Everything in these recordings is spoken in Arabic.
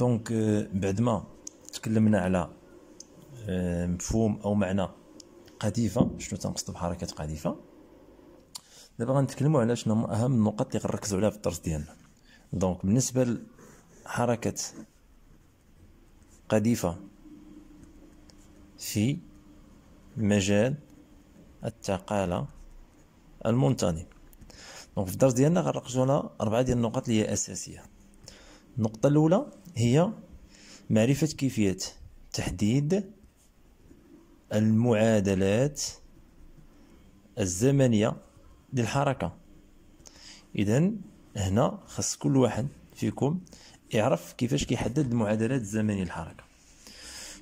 دونك euh, بعد ما تكلمنا على آه، مفهوم او معنى قذيفه شنو تنقصد بحركه قذيفه دابا غنتكلموا على شنو هما اهم النقط اللي غنركزوا عليها في الدرس ديالنا دونك بالنسبه لحركه قذيفه في مجال التقالة المنتظم دونك في الدرس ديالنا غنركزوا على اربعه ديال النقط اللي هي اساسيه النقطه الاولى هي معرفة كيفية تحديد المعادلات الزمنية للحركة إذا هنا خص كل واحد فيكم يعرف كيفاش كيحدد المعادلات الزمنية للحركة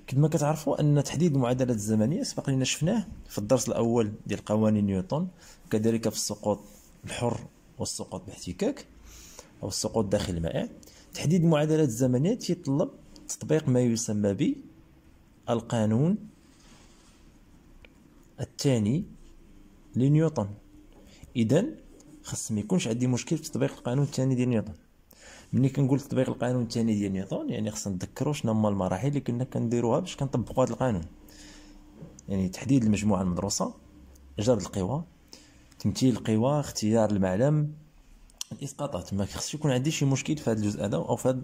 كما كتعرفوا ان تحديد المعادلات الزمنيه سبق لنا شفناه في الدرس الاول ديال قوانين نيوتن كذلك في السقوط الحر والسقوط باحتكاك او السقوط داخل الماء تحديد المعادلات الزمنية يتطلب تطبيق ما يسمى ب القانون الثاني لنيوتن اذا خاص ما يكونش عندي مشكل في تطبيق القانون الثاني ديال نيوتن ملي كنقول تطبيق القانون الثاني ديال نيوتن يعني خصنا نتذكروا شنو هما المراحل اللي كنا كنديروها باش كنطبقوا هذا القانون يعني تحديد المجموعه المدروسه جذب القوى تمثيل القوى اختيار المعلم الاسقاطات ما خصش يكون عندي شي مشكل في هذا الجزء هذا او في هذا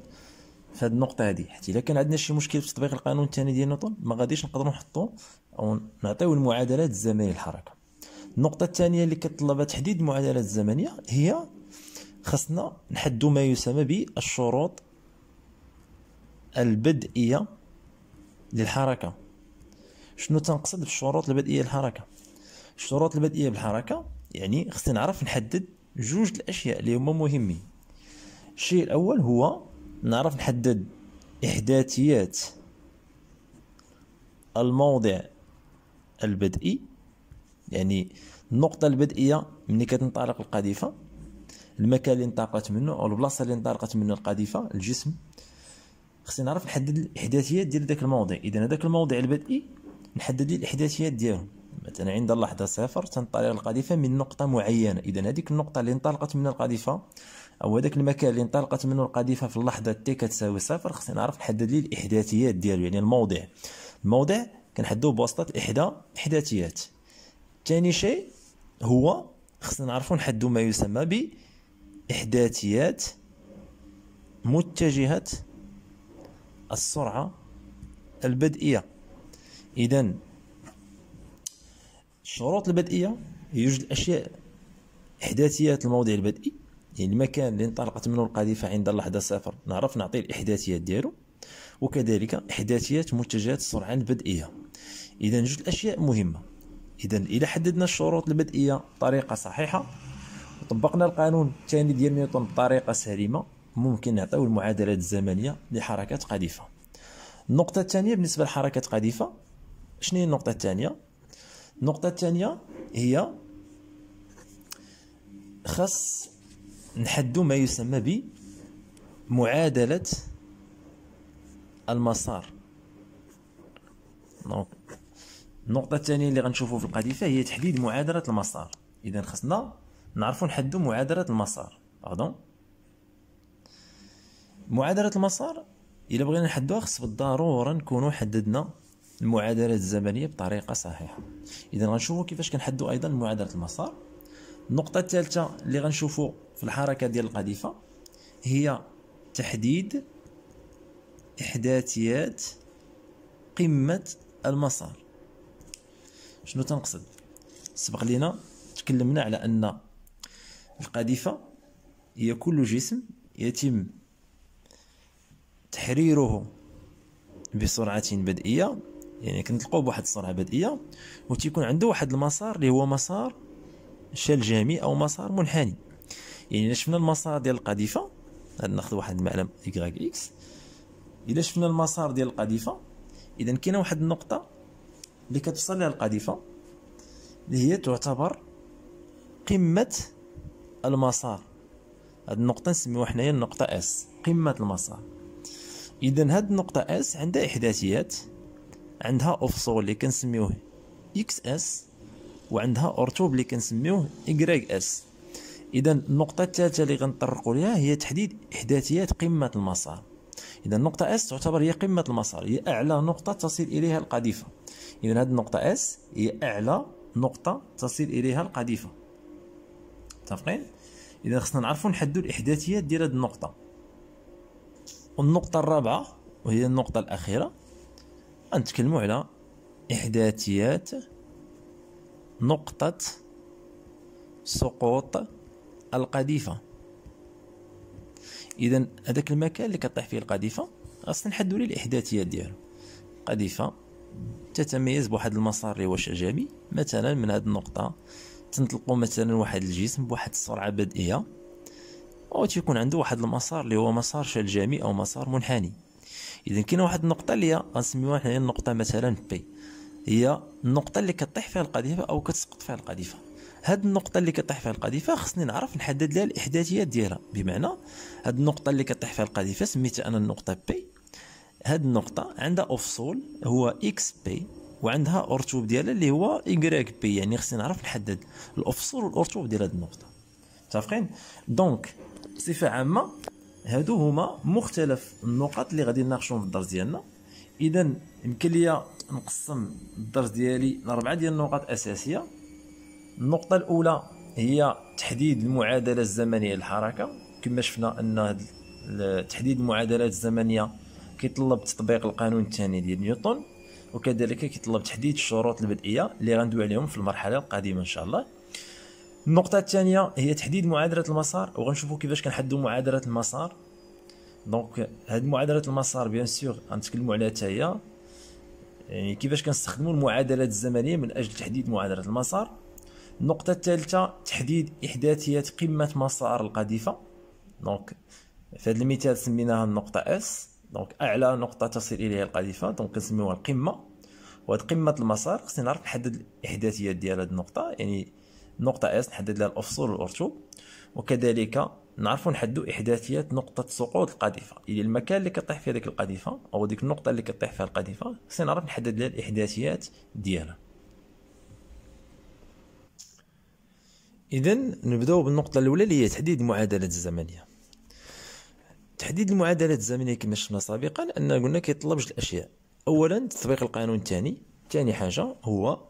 في هذه النقطه هذه حيت الا كان عندنا شي مشكل في تطبيق القانون الثاني ديال نيوتن ما غاديش نقدروا نحطوا او نعطيو المعادلات الزمنيه للحركه النقطه الثانيه اللي كتطلب تحديد المعادلات الزمنيه هي خصنا نحدوا ما يسمى بالشروط البدئيه للحركه شنو تنقصد بالشروط البدئيه للحركه الشروط البدئيه بالحركه يعني خصني نعرف نحدد جوج الاشياء اللي هما مهمين الشيء الاول هو نعرف نحدد احداثيات الموضع البدئي يعني النقطة البدئية ملي كتنطلق القذيفة المكان اللي انطلقت منه او البلاصة اللي انطلقت منه القذيفة الجسم خصني نعرف نحدد الاحداثيات ديال داك الموضع اذا هذاك الموضع البدئي نحدد لي الاحداثيات ديالو مثلا عند اللحظة صفر تنطلق القذيفة من نقطة معينة إذا هذيك النقطة اللي انطلقت منها القذيفة أو هذاك المكان اللي انطلقت منه القذيفة في اللحظة تي كتساوي صفر خصني نعرف نحدد لي الإحداثيات ديالو يعني الموضع الموضع كنحددو بواسطة إحدى إحداثيات ثاني شيء هو خصنا نعرفو نحدو ما يسمى ب إحداثيات متجهة السرعة البدئية إذا الشروط البدئيه هي جوج الاشياء احداثيات الموضع البدئي يعني المكان اللي انطلقت منه القذيفه عند اللحظه صفر نعرف نعطي الاحداثيات ديالو وكذلك احداثيات متجهات السرعه البدئيه اذا جوج الاشياء مهمه اذا الى حددنا الشروط البدئيه بطريقه صحيحه وطبقنا القانون الثاني ديال نيوتن بطريقه سليمه ممكن نعطيو المعادلات الزمنيه لحركه قذيفه النقطه الثانيه بالنسبه لحركه قذيفه شنو هي النقطه الثانيه النقطه الثانيه هي خاص نحدو ما يسمى ب معادله المسار دونك النقطة الثانية اللي غنشوفو في القذيفة هي تحديد معادلة المسار إذا خصنا نعرفو نحدو معادلة المسار باردون معادلة المسار إلا بغينا نحدوها خص بالضرورة نكونو حددنا المعادلات الزمنيه بطريقه صحيحه اذا غنشوفوا كيفاش كنحدوا ايضا معادله المسار النقطه الثالثه اللي غنشوفوا في الحركه ديال القذيفه هي تحديد احداثيات قمه المسار شنو تنقصد سبق لينا تكلمنا على ان القذيفه هي كل جسم يتم تحريره بسرعه بدئيه يعني كنطلقوا بواحد السرعه بدئيه وتيكون عنده واحد المسار اللي هو مسار جامي او مسار منحني يعني الا شفنا المسار ديال القذيفه ناخذ واحد المعلم ايغريك اكس الا شفنا المسار ديال القذيفه اذا كاينه واحد النقطه اللي كتوصل لها القذيفه اللي هي تعتبر قمه المسار هاد النقطه نسميوها حنايا النقطه اس قمه المسار اذا هاد النقطه اس عندها احداثيات عندها اوفسور اللي كنسميوه اكس اس وعندها اورتوب اللي كنسميوه ايغريك اس اذا النقطه الثالثه اللي غنطرقوا ليها هي تحديد احداثيات قمه المسار اذا النقطه اس تعتبر هي قمه المسار هي اعلى نقطه تصل اليها القذيفه اذا هذه النقطه اس هي اعلى نقطه تصل اليها القذيفه متفقين اذا خصنا نعرفوا نحددوا الاحداثيات ديال هذه النقطه والنقطه الرابعه وهي النقطه الاخيره غنتكلموا على احداثيات نقطة سقوط القذيفة اذا هذاك المكان اللي كطيح فيه القذيفه خاصنا نحددوا ليه الاحداثيات ديالو القذيفه تتميز بواحد المسار اللي واش اعجابي مثلا من هذه النقطه تنطلقوا مثلا واحد الجسم بواحد السرعه بدئيه او تيكون عنده واحد المسار اللي هو مسار شلجامي او مسار منحني اذا كاين واحد النقطه اللي هي غنسميوها حنايا النقطه مثلا بي هي النقطه اللي كطيح فيها القذيفه او كتسقط فيها القذيفه هاد النقطه اللي كطيح فيها القذيفه خصني نعرف نحدد لها الاحداثيات ديالها بمعنى هاد النقطه اللي كطيح فيها القذيفه سميتها انا النقطه بي هاد النقطه عندها افصول هو اكس بي وعندها ارتوب ديالها اللي هو ايغريك بي يعني خصني نعرف نحدد الافصول والارتوب ديال هاد النقطه متفقين دونك بصفه عامه هادو هما مختلف النقط اللي غادي نناقشهم في الدرس ديالنا اذا يمكن ليا نقسم الدرس ديالي لاربعه ديال النقط اساسيه النقطه الاولى هي تحديد المعادله الزمنيه للحركه كما شفنا ان تحديد المعادلات الزمنيه كيطلب تطبيق القانون الثاني ديال نيوتن وكذلك كيطلب تحديد الشروط البدئيه اللي غندوي عليهم في المرحله القادمه ان شاء الله النقطه الثانيه هي تحديد معادله المسار وغنشوفوا كيفاش كنحددوا معادله المسار دونك هاد معادله المسار بيان سور غنتكلموا عليها حتى هي يعني كيفاش كنستخدموا المعادلات الزمنيه من اجل تحديد معادله المسار النقطه الثالثه تحديد احداثيات قمه مسار القذيفه دونك في هذا المثال سميناها النقطه اس دونك اعلى نقطه تصل اليها القذيفه دونك كنسميوها القمه وهاد قمه المسار خصني نعرف نحدد الاحداثيات ديال هاد النقطه يعني نقطة اس نحدد لها الأفصول والأرتو وكذلك نعرفوا نحدوا إحداثيات نقطة سقوط القذيفة يعني المكان اللي كطيح فيه هذيك القذيفة أو ديك النقطة اللي كطيح فيها القذيفة خصني نعرف نحدد لها الإحداثيات ديالها إذا نبداو بالنقطة الأولى اللي هي تحديد المعادلات الزمنية تحديد المعادلات الزمنية كما شفنا سابقا أن قلنا كيطلب جوج الأشياء أولا تطبيق القانون الثاني ثاني حاجة هو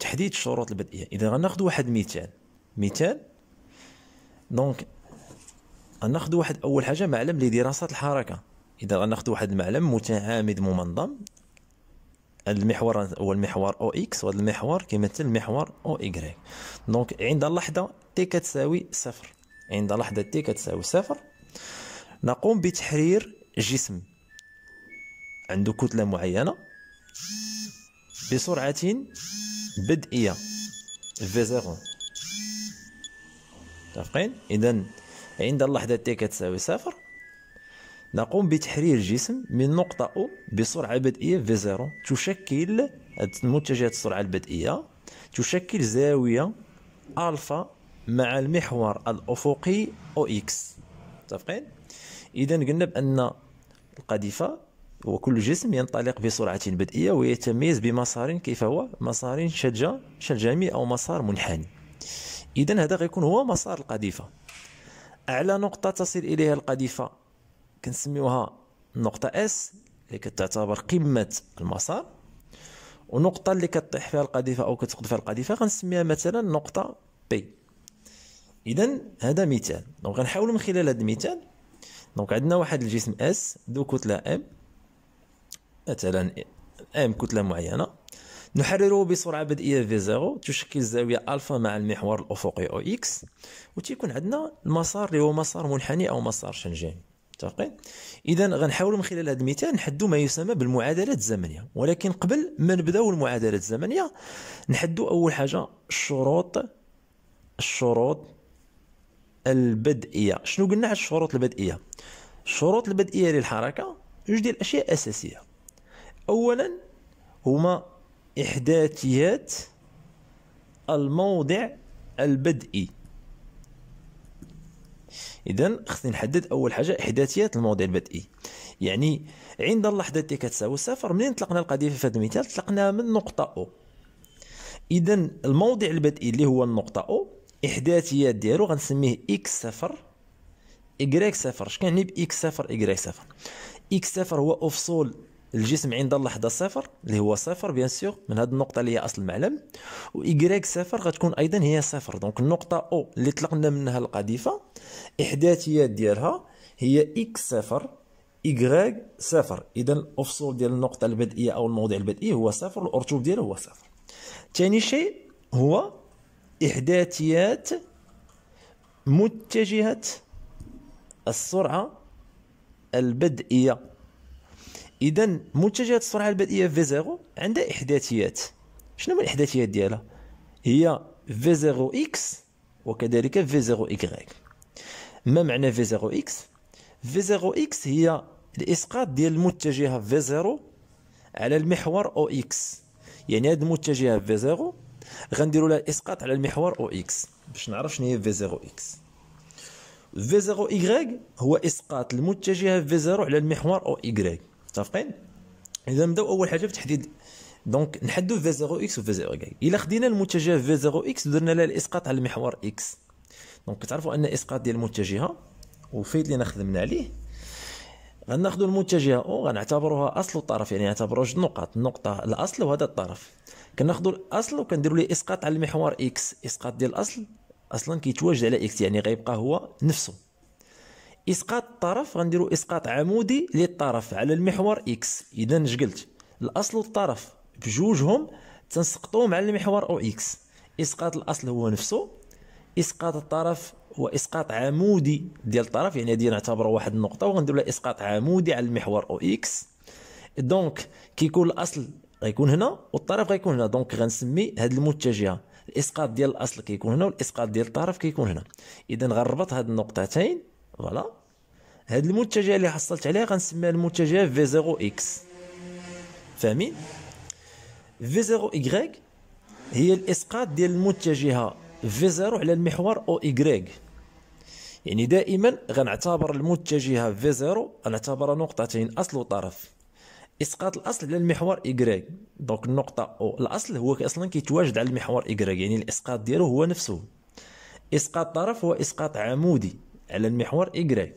تحديد الشروط البدئيه يعني اذا غناخذ واحد مثال مثال دونك غناخذ واحد اول حاجه معلم لدراسه الحركه اذا غناخذ واحد المعلم متعامد منظم المحور هو المحور او اكس وهذا المحور كيمثل المحور او ايكغيك دونك عند اللحظه تي كتساوي صفر عند لحظه تي كتساوي صفر نقوم بتحرير جسم عنده كتله معينه بسرعه بدئية في زيرو متفقين إذا عند اللحظة تي كتساوي صفر نقوم بتحرير الجسم من نقطة أو بسرعة بدئية في زيرو تشكل المتجهات السرعة البدئية تشكل زاوية ألفا مع المحور الأفقي أو إكس متفقين إذا قلنا بأن القذيفة وكل جسم ينطلق بسرعة بدئية ويتميز بمسار كيف هو مسار شجا شجامي أو مسار منحني إذا هذا غيكون هو مسار القذيفة أعلى نقطة تصل إليها القذيفة كنسميوها نقطة اس اللي كتعتبر قمة المسار ونقطة اللي كطيح فيها القذيفة أو كتقذف فيها القذيفة غنسميها مثلا نقطة بي إذا هذا مثال دونك غنحاولو من خلال هذا المثال دونك عندنا واحد الجسم اس ذو كتلة ام مثلا ام كتله معينه نحرره بسرعه بدئيه في زيرو تشكل زاويه الفا مع المحور الافقي او اكس وتيكون عندنا المسار اللي هو مسار منحني او مسار شنجاني متفقين اذا غنحاولوا من خلال هذا المثال نحدوا ما يسمى بالمعادلات الزمنيه ولكن قبل ما نبداو المعادلات الزمنيه نحدوا اول حاجه الشروط الشروط البدئيه شنو قلنا على الشروط البدئيه الشروط البدئيه للحركه جوج ديال الاشياء اساسيه اولا هما احداثيات الموضع البدئي اذا خصني نحدد اول حاجه احداثيات الموضع البدئي يعني عند اللحظه اللي كتساوي صفر منين طلقنا القضيه في هذا المثال طلقناها من نقطه او اذا الموضع البدئي اللي هو النقطه او احداثيات ديالو غنسميه اكس صفر اكغيك صفر شكون يعني باكس صفر اكغيك صفر اكس صفر هو افصول الجسم عند اللحظه صفر اللي هو صفر بيان سيغ من هذه النقطه اللي هي اصل المعلم وايكغيك صفر غتكون ايضا هي صفر دونك النقطه او اللي طلقنا منها القذيفه احداثيات ديالها هي اكس صفر إيكغيك صفر إذا الأفصول ديال النقطة البدئية أو الموضع البدئي هو صفر الارتوب ديالو هو صفر ثاني شيء هو إحداثيات متجهة السرعة البدئية اذا منتجات السرعه البدئيه في زيرو عندها احداثيات شنو من الاحداثيات ديالها هي في زيرو اكس وكذلك في زيرو اكغيك ما معنى في زيرو اكس في زيرو اكس هي الاسقاط ديال المتجهه في زيرو على المحور او اكس يعني هاد المتجهه في زيرو غنديروا لها اسقاط على المحور او اكس باش نعرف شنو هي في زيرو اكس في زيرو اكغيك هو اسقاط المتجهه في زيرو على المحور او اكغيك متفقين اذا نبداو اول حاجه بتحديد دونك نحدو في 0 اكس وفي 0 كاي الا خدينا المتجه في 0 اكس درنا لها الاسقاط على المحور اكس دونك كتعرفوا ان الاسقاط ديال المتجهه وفيت اللي خدمنا عليه غناخذوا المتجهه او غنعتبروها اصل الطرف يعني نعتبروا جوج نقاط النقطه الاصل وهذا الطرف كناخذوا الاصل وكنديروا ليه اسقاط على المحور اكس اسقاط ديال الاصل اصلا كيتواجد على اكس يعني غيبقى هو نفسه اسقاط الطرف غنديروا اسقاط عمودي للطرف على المحور اكس اذا اش قلت الاصل والطرف بجوجهم تنسقطوهم على المحور او اكس اسقاط الاصل هو نفسه اسقاط الطرف هو اسقاط عمودي ديال الطرف يعني هذه نعتبرها واحد النقطه وغندير لها اسقاط عمودي على المحور او اكس دونك كيكون الاصل غيكون هنا والطرف غيكون هنا دونك غنسمي هاد المتجهه الاسقاط ديال الاصل كيكون هنا والاسقاط ديال الطرف كيكون هنا اذا غنربط هاد النقطتين فوالا هاد المتجه اللي حصلت عليه غنسميها المتجه في 0 اكس فاهمين في 0 اكغيك هي الاسقاط ديال المتجهه في 0 على المحور او اكغيك يعني دائما غنعتبر المتجهه في 0 غنعتبرها نقطتين اصل وطرف اسقاط الاصل على المحور اكغيك دونك النقطه او الاصل هو اصلا كيتواجد على المحور اكغيك يعني الاسقاط ديالو هو نفسه اسقاط طرف هو اسقاط عمودي على المحور إيكغي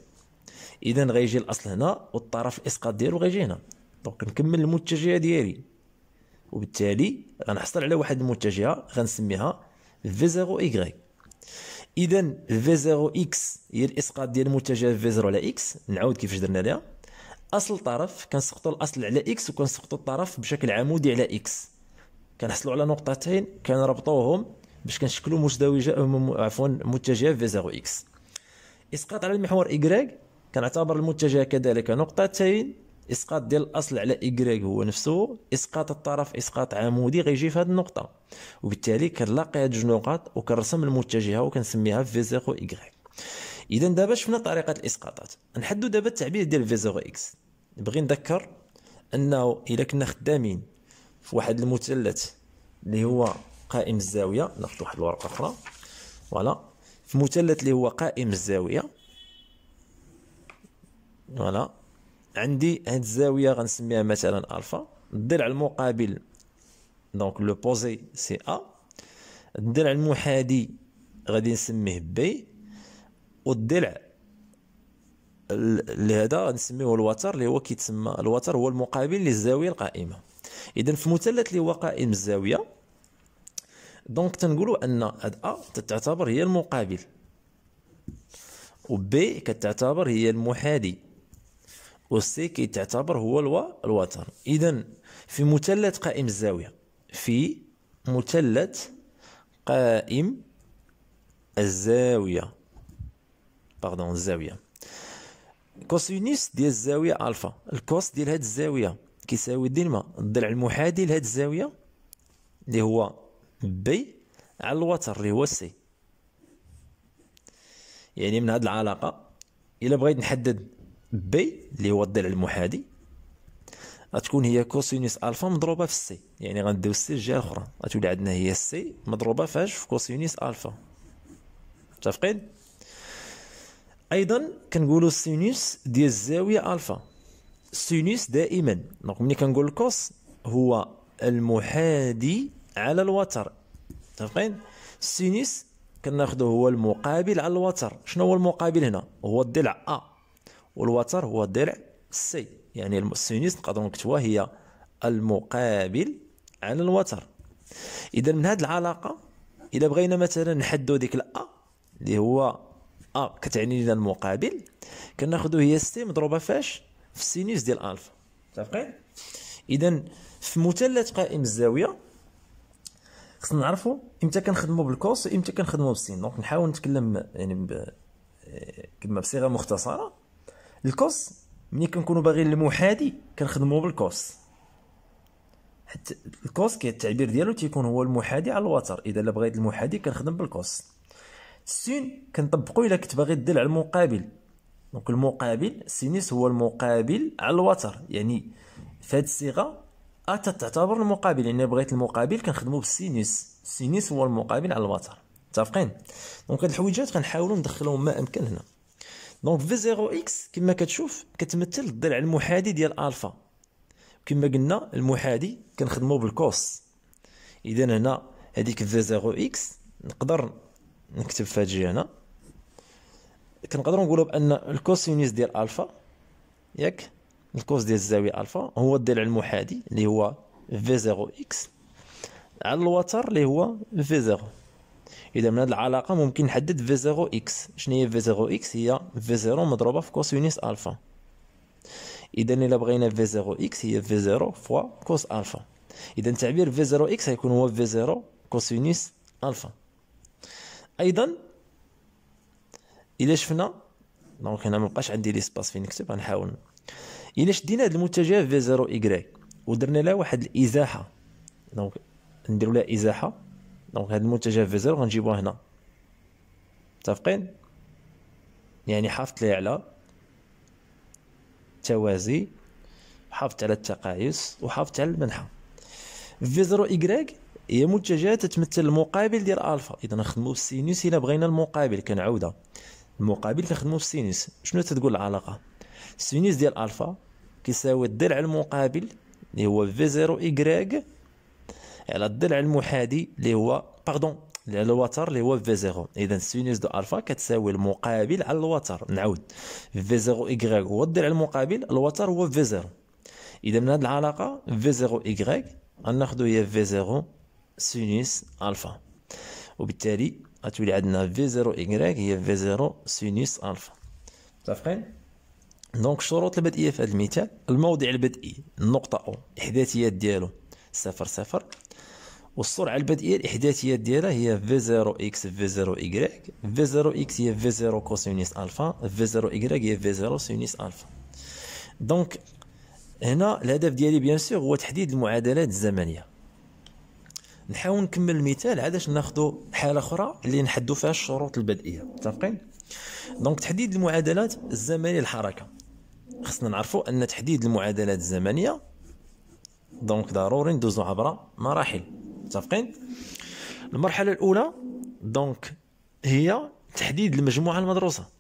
إذا غيجي الأصل هنا والطرف الإسقاط ديالو غيجي هنا دونك نكمل المتجهة ديالي وبالتالي غنحصل على واحد المتجهة غنسميها في زيرو إيكغي إذا في زيرو إكس هي الإسقاط ديال المتجهة في زيرو على إكس نعاود كيفاش درنا ليها اصل طرف كنسقطوا الاصل على اكس وكنسقطوا الطرف بشكل عمودي على اكس كنحصلوا على نقطتين كنربطوهم باش كنشكلوا مزدوجه عفوا متجهه في زيرو اكس اسقاط على المحور ايكغيك كنعتبر المتجه كذلك نقطتين اسقاط ديال الاصل على ايكغيك هو نفسه اسقاط الطرف اسقاط عمودي غيجي في هذه النقطه وبالتالي كنلاقي هاد النقط وكنرسم المتجهه وكنسميها في زيرو ايكغيك اذا دابا شفنا طريقه الاسقاطات نحدو دابا التعبير ديال في زيرو اكس نبغي نذكر انه الى كنا خدامين في واحد المثلث اللي هو قائم الزاويه ناخذ واحد الورقه اخرى فوالا في مثلث اللي هو قائم الزاويه فوالا عندي هاد الزاويه غنسميها مثلا الفا الضلع المقابل دونك لو بوزي سي ا الضلع المحادي غادي نسميه بي والضلع لهذا غنسميوه الوتر اللي هو كيتسمى الوتر هو المقابل للزاويه القائمه اذا في مثلث اللي هو قائم الزاويه دونك تنقولوا ان هاد ا تعتبر هي المقابل و بي كتعتبر هي المحادي و سي كيتعتبر هو الو الوتر اذا في مثلث قائم الزاويه في مثلث قائم الزاويه باردون الزاويه كوسينوس ديال الزاويه الفا الكوس ديال هاد الزاويه كيساوي ديما الضلع المحادي لهاد الزاويه اللي هو بي على الوتر اللي هو سي يعني من هذه العلاقة إلا بغيت نحدد بي اللي هو الضلع المحادي غتكون هي كوسينوس الفا مضروبه في السي يعني غندو السي الجهه الاخرى غتولي عندنا هي السي مضروبه فاش في كوسينوس الفا متفقين ايضا كنقولوا السينوس ديال الزاويه الفا السينوس دائما دونك ملي كنقول الكوس هو المحادي على الوتر متفقين السينيس كناخذو هو المقابل على الوتر شنو هو المقابل هنا هو الضلع ا والوتر هو الضلع سي يعني السينيس نقدروا نكتبوها هي المقابل على الوتر اذا من هذه العلاقه اذا بغينا مثلا نحدو ديك الا اللي هو ا كتعني لنا المقابل كناخذو هي سي مضروبه فاش في السينيس ديال الفا متفقين اذا في مثلث قائم الزاويه خصنا نعرفوا امتى كنخدموا بالكورس وامتى كنخدموا بالسين دونك نحاول نتكلم يعني ب... كما بصيغه مختصره الكورس ملي كنكونوا باغيين المحادي كنخدموا بالكورس حتى الكوس كي التعبير ديالو تيكون هو المحادي على الوتر اذا لا بغيت المحادي كنخدم بالكوس السين كنطبقو الا كنت باغي تدل على المقابل دونك المقابل السينيس هو المقابل على الوتر يعني في هذه الصيغه اتا تعتبر المقابل يعني بغيت المقابل كنخدمو بالسينيس السينيس هو المقابل على الوتر متفقين دونك هاد الحويجات كنحاولو ندخلوهم ما امكن هنا دونك في زيرو اكس كما كتشوف كتمثل الضلع المحادي ديال الفا كما قلنا المحادي كنخدمو بالكوس اذا هنا هذيك في زيرو اكس نقدر نكتب في الجهه هنا كنقدروا نقولوا بان الكوسينيس ديال الفا ياك الكوز ديال الزاويه الفا هو الضلع المحادي اللي هو في زيرو اكس على الوتر اللي هو في زيرو اذا من هذه العلاقه ممكن نحدد في زيرو اكس شنو هي في زيرو اكس هي في زيرو مضروبه في كوسينوس الفا اذا الا بغينا في زيرو اكس هي في زيرو فوا كوس الفا اذا تعبير في زيرو اكس هيكون هو في زيرو كوسينوس الفا ايضا الا شفنا دونك هنا مبقاش عندي ليسباس فين نكتب غنحاول الا شدينا هذا المتجه في زيرو إيكغيك ودرنا لها واحد الازاحه دونك نديرو لها ازاحه دونك هذا المتجه في زيرو غنجيبوها هنا متفقين يعني حافظت لي على التوازي حافظت على التقايس وحافظت على المنحة في زيرو إيكغيك هي متجهة تتمثل المقابل ديال ألفا إذا نخدمو بالسينوس إلا بغينا المقابل كنعاودها المقابل كنخدمو بالسينوس شنو تتقول العلاقة السينوس ديال ألفا كيساوي الضلع المقابل اللي هو في زيرو إكراك على الضلع المحادي اللي هو باردون على الوتر اللي هو في زيرو اذا سينوس دو الفا كتساوي المقابل على الوتر نعاود في زيرو إكراك هو الضلع المقابل الوتر هو في زيرو اذا من هذه العلاقه في زيرو إكراك غناخدو هي في زيرو سينوس الفا وبالتالي غتولي عندنا في زيرو إكراك هي في زيرو سينوس الفا متافقين دونك الشروط البدئيه في هذا المثال الموضع البدئي النقطه او الاحداثيات ديالو صفر صفر والسرعه البدئيه الاحداثيات ديالها هي في 0 اكس في 0 y في 0 اكس هي في 0 كوسينوس الفا في 0 y هي في 0 سينوس الفا دونك هنا الهدف ديالي بيان سور هو تحديد المعادلات الزمنيه نحاول نكمل المثال علاش ناخذ حاله اخرى اللي نحدو فيها الشروط البدئيه متفقين دونك تحديد المعادلات الزمنيه للحركه خصنا نعرفوا ان تحديد المعادلات الزمنيه دونك ضروري ندوزو عبر مراحل متفقين المرحله الاولى دونك هي تحديد المجموعه المدروسه